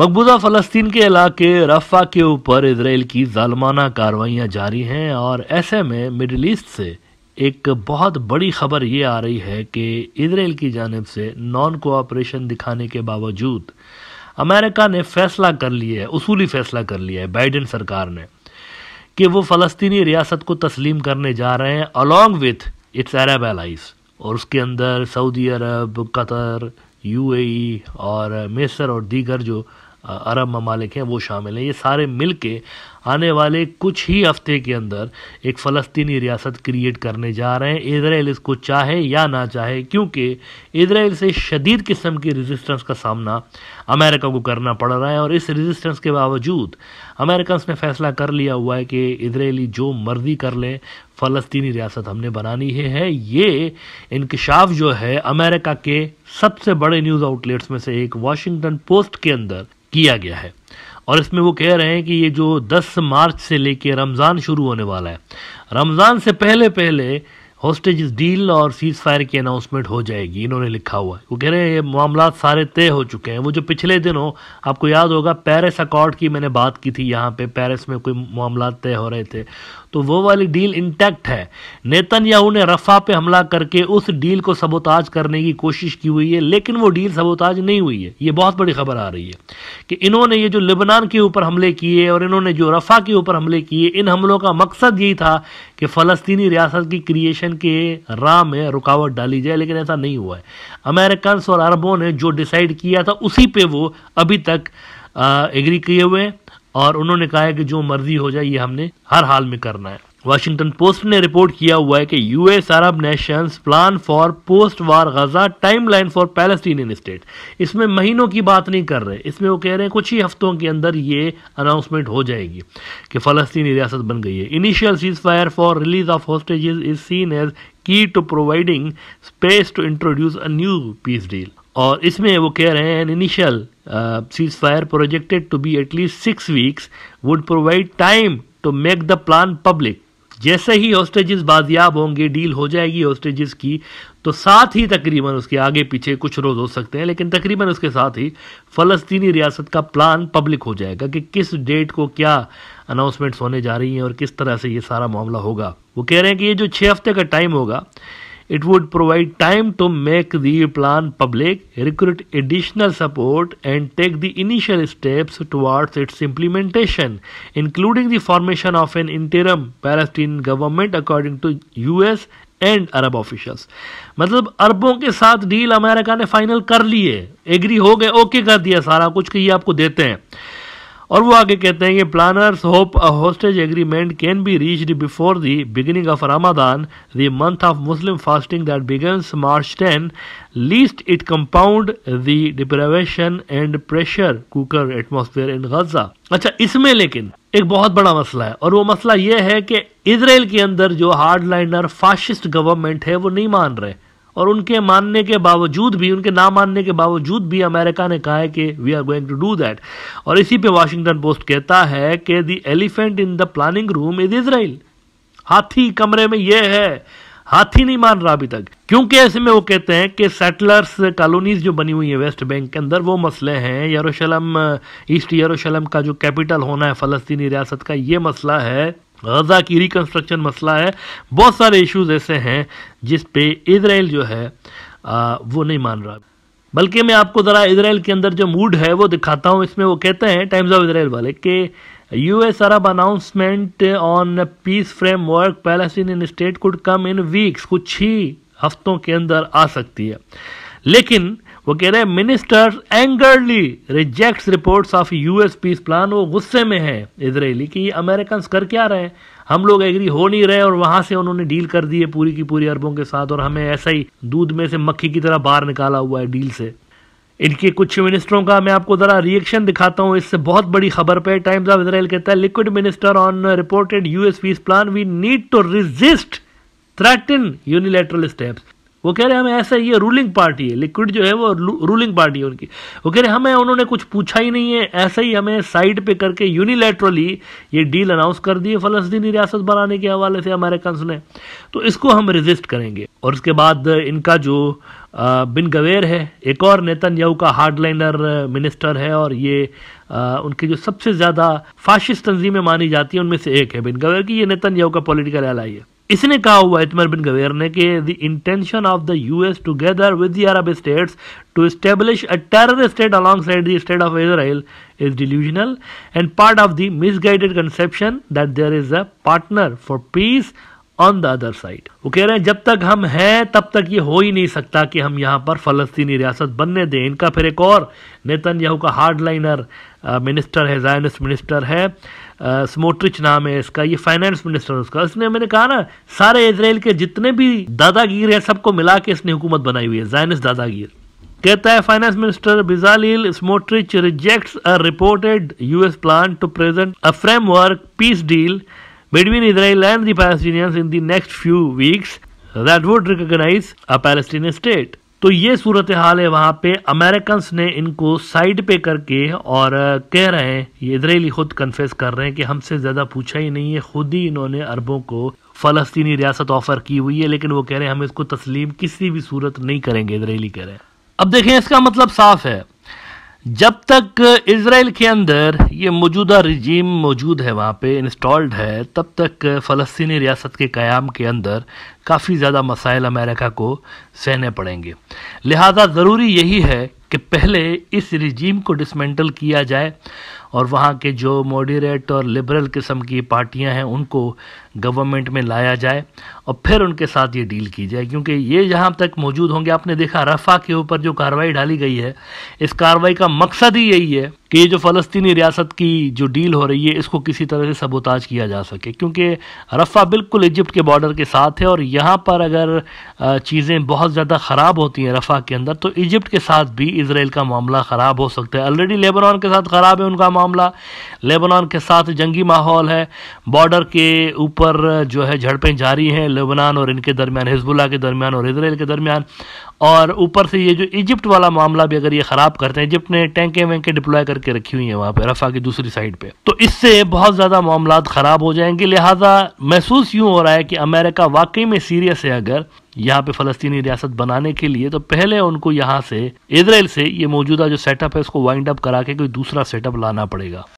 मकबूजा फलस्तीन के इलाके रफा के ऊपर इसराइल की जालमाना कार्रवाइयाँ जारी हैं और ऐसे में मिडिल ईस्ट से एक बहुत बड़ी खबर ये आ रही है कि इसराइल की जानब से नॉन कोऑपरेशन दिखाने के बावजूद अमेरिका ने फैसला कर लिया है उसूली फैसला कर लिया है बाइडेन सरकार ने कि वो फ़लस्तीनी रियासत को तस्लीम करने जा रहे हैं along with its Arab allies और उसके अंदर सऊदी अरब कतर यूएई और मिस्र और दीगर जो अरब ममालिक हैं वो शामिल हैं ये सारे मिल के आने वाले कुछ ही हफ्ते के अंदर एक फ़लस्तीनी रियासत क्रिएट करने जा रहे हैं इसराइल इसको चाहे या ना चाहे क्योंकि इसराइल से शदीद किस्म की रेजिस्टेंस का सामना अमेरिका को करना पड़ रहा है और इस रेजिस्टेंस के बावजूद अमेरिकन ने फैसला कर लिया हुआ है कि इसराइली जो मर्जी कर लें फ़लस्तनी रियासत हमने बनानी है, है ये इनकशाफ जो है अमेरिका के सबसे बड़े न्यूज़ आउटलेट्स में से एक वाशिंगटन पोस्ट के अंदर किया गया है और इसमें वो कह रहे हैं कि ये जो 10 मार्च से लेकर रमज़ान शुरू होने वाला है रमज़ान से पहले पहले हॉस्टेज डील और सीज फायर की अनाउंसमेंट हो जाएगी इन्होंने लिखा हुआ है वो कह रहे हैं ये मामला सारे तय हो चुके हैं वो जो पिछले दिनों आपको याद होगा पेरिस अकॉर्ड की मैंने बात की थी यहाँ पे पेरिस में कोई मामला तय हो रहे थे तो वो वाली डील इंटैक्ट है नेतन या ने रफा पे हमला करके उस डील को सबोताज करने की कोशिश की हुई है लेकिन वो डील सबोताज नहीं हुई है ये बहुत बड़ी खबर आ रही है कि इन्होंने ये जो लेबनान के ऊपर हमले किए और इन्होंने जो रफा के ऊपर हमले किए इन हमलों का मकसद यही था कि फलस्तीनी रियासत की क्रिएशन पाकिस्तान के राह में रुकावट डाली जाए लेकिन ऐसा नहीं हुआ है अमेरिकन और अरबों ने जो डिसाइड किया था उसी पे वो अभी तक एग्री किए हुए हैं और उन्होंने कहा है कि जो मर्जी हो जाए ये हमने हर हाल में करना है वाशिंगटन पोस्ट ने रिपोर्ट किया हुआ है कि US Arab nations plan for post war Gaza timeline for Palestinian state इसमें महीनों की बात नहीं कर रहे इसमें वो कह रहे हैं कुछ ही हफ्तों के अंदर ये अनाउंसमेंट हो जाएगी कि फ़लस्तीनी रियासत बन गई है initial ceasefire for release of hostage is seen as key to providing space to introduce a new peace deal और इसमें वो कह रहे हैं an initial ceasefire projected to be at least six weeks would provide time to make the plan public जैसे ही hostages बाजियाब होंगे deal हो जाएगी होस्टेजेस की तो साथ ही तकरीबन उसके आगे पीछे कुछ रोज़ हो सकते हैं लेकिन तकरीबन उसके साथ ही फ़लस्तीनी रियासत का प्लान पब्लिक हो जाएगा कि किस डेट को क्या अनाउंसमेंट्स होने जा रही हैं और किस तरह से ये सारा मामला होगा वो कह रहे हैं कि ये जो छः हफ्ते का टाइम होगा It would provide time to make the plan public, recruit additional support, and take the initial steps towards its implementation, including the formation of an interim Palestinian government, according to US and Arab officials मतलब अरबों के साथ deal America ने final कर ली है agree हो गए okay कर दिया सारा कुछ कि ये आपको देते हैं और वो आगे कहते हैं कि planners hope a hostage agreement can be reached before the beginning of Ramadan the month of Muslim fasting that begins March ten lest it compound the deprivation and pressure cooker atmosphere in Gaza अच्छा इसमें लेकिन एक बहुत बड़ा मसला है और वो मसला ये है कि इसराइल के अंदर जो हार्ड लाइनर फाशिस्ट गवर्नमेंट है वो नहीं मान रहे और उनके मानने के बावजूद भी उनके ना मानने के बावजूद भी अमेरिका ने कहा है कि we are going to do that और इसी पे वाशिंगटन पोस्ट कहता है कि the elephant in the planning room is Israel हाथी कमरे में यह है हाथी नहीं मान रहा अभी तक क्योंकि ऐसे में वो कहते हैं कि सेटलर्स कॉलोनीज जो बनी हुई है वेस्ट बैंक के अंदर वो मसले हैं यरूशलम ईस्ट यरूशलम का जो कैपिटल होना है फलस्तीनी रियासत का ये मसला है गजा की रिकन्स्ट्रक्शन मसला है बहुत सारे इश्यूज ऐसे हैं जिस पे इसराइल जो है आ, वो नहीं मान रहा बल्कि मैं आपको ज़रा इसराइल के अंदर जो मूड है वो दिखाता हूँ इसमें वो कहते हैं टाइम्स ऑफ इसराइल वाले कि U S Arab announcement on peace framework in state could come in weeks कुछ ही हफ्तों के अंदर आ सकती है लेकिन वो कह रहे हैं ministers angrily rejects reports of US peace plan वो गुस्से में है इसराइली कि अमेरिकन कर क्या रहे हैं हम लोग एग्री हो नहीं रहे और वहां से उन्होंने डील कर दी है पूरी की पूरी अरबों के साथ और हमें ऐसा ही दूध में से मक्खी की तरह बाहर निकाला हुआ है डील से इनके कुछ मिनिस्टरों का मैं आपको ज़रा रिएक्शन दिखाता हूँ इससे बहुत बड़ी खबर पे टाइम्स ऑफ इसराइल कहता है Likud minister on reported US peace plan we need to resist in unilateral steps वो कह रहे हमें ऐसा ये रूलिंग पार्टी है लिक्विड जो है वो रूलिंग पार्टी है उनकी वो कह रहे हमें उन्होंने कुछ पूछा ही नहीं है ऐसा ही हमें साइड पे करके यूनिलेटरली ये डील अनाउंस कर दी है फलस्तीनी रियासत बनाने के हवाले से कंस ने तो इसको हम रेजिस्ट करेंगे और उसके बाद इनका जो बिन गवेर है एक और नेतन यऊ का हार्डलाइनर मिनिस्टर है और ये आ, उनके जो सबसे ज़्यादा फाशिश तंजीमें मानी जाती हैं उनमें से एक है बिन गवेर की ये नेतन यहू का पॉलिटिकल एलाई है इसने कहा हुआ इतमर बिन गवेर ने कि the intention of the US together with the Arab states to establish a terror state alongside the state of Israel is delusional and part of the misguided conception that there is a partner for peace on the other side वो कह रहे हैं जब तक हम हैं तब तक ये हो ही नहीं सकता कि हम यहाँ पर फलस्तीनी रियासत बनने दें इनका फिर एक और नेतन याहू का हार्ड लाइनर मिनिस्टर है जायनस मिनिस्टर है स्मोट्रिच नाम है इसका ये फाइनेंस मिनिस्टर उसका इसने मैंने कहा ना सारे इसराइल के जितने भी दादागीर है सबको मिला के इसने हुकूमत बनाई हुई है जायनस दादागीर कहता है finance minister Bezalel Smotrich rejects a reported US plan to present a framework peace deal between Israel and the Palestinians in the next few weeks that would recognize a Palestinian state. तो ये सूरत हाल है वहां पे American ने इनको side पे करके और कह रहे हैं ये इसराइली खुद कन्फेस कर रहे हैं कि हमसे ज़्यादा पूछा ही नहीं है खुद ही इन्होंने अरबों को फ़लस्तीनी रियासत ऑफर की हुई है लेकिन वो कह रहे हैं हम इसको तस्लीम किसी भी सूरत नहीं करेंगे इसराइली कह रहे हैं अब देखें इसका मतलब साफ है जब तक इसराइल के अंदर ये मौजूदा रिजीम मौजूद है वहाँ पे इंस्टॉल्ड है तब तक फ़लस्तनी रियासत के क़्याम के अंदर काफ़ी ज़्यादा मसाइल अमेरिका को सहने पड़ेंगे लिहाजा ज़रूरी यही है कि पहले इस रिजीम को डिसमेंटल किया जाए और वहाँ के जो मॉडरेट और लिबरल किस्म की पार्टियाँ हैं उनको गवर्नमेंट में लाया जाए और फिर उनके साथ ये डील की जाए क्योंकि ये जहाँ तक मौजूद होंगे आपने देखा रफ़ा के ऊपर जो कार्रवाई डाली गई है इस कार्रवाई का मकसद ही यही है कि ये जो फ़लस्तनी रियासत की जो डील हो रही है इसको किसी तरह से सबोताज किया जा सके क्योंकि रफ़ा बिल्कुल इजिप्ट के बॉर्डर के साथ है और यहाँ पर अगर चीज़ें बहुत ज़्यादा ख़राब होती हैं रफ़ा के अंदर तो इजिप्ट के साथ भी इसराइल का मामला ख़राब हो सकता है ऑलरेडी लेबरान के साथ ख़राब है उनका मामला लेबनान के साथ जंगी माहौल है बॉर्डर के ऊपर जो है झड़पें जारी हैं लेबनान और इनके दरमियान हिजबुल्ला के दरमियान और इसराइल के दरमियान और ऊपर से ये जो इजिप्ट वाला मामला भी अगर ये ख़राब करते हैं इजिप्ट ने टैंकें वैंकें डिप्लॉय करके रखी हुई हैं वहाँ पर रफा की दूसरी साइड पर तो इससे बहुत ज़्यादा मामला ख़राब हो जाएंगे लिहाजा महसूस यूँ हो रहा है कि अमेरिका वाकई में सीरियस है अगर यहाँ पे फलस्तीनी रियासत बनाने के लिए तो पहले उनको यहाँ से इसराइल से ये मौजूदा जो सेटअप है उसको वाइंड अप करा के कोई दूसरा सेटअप लाना पड़ेगा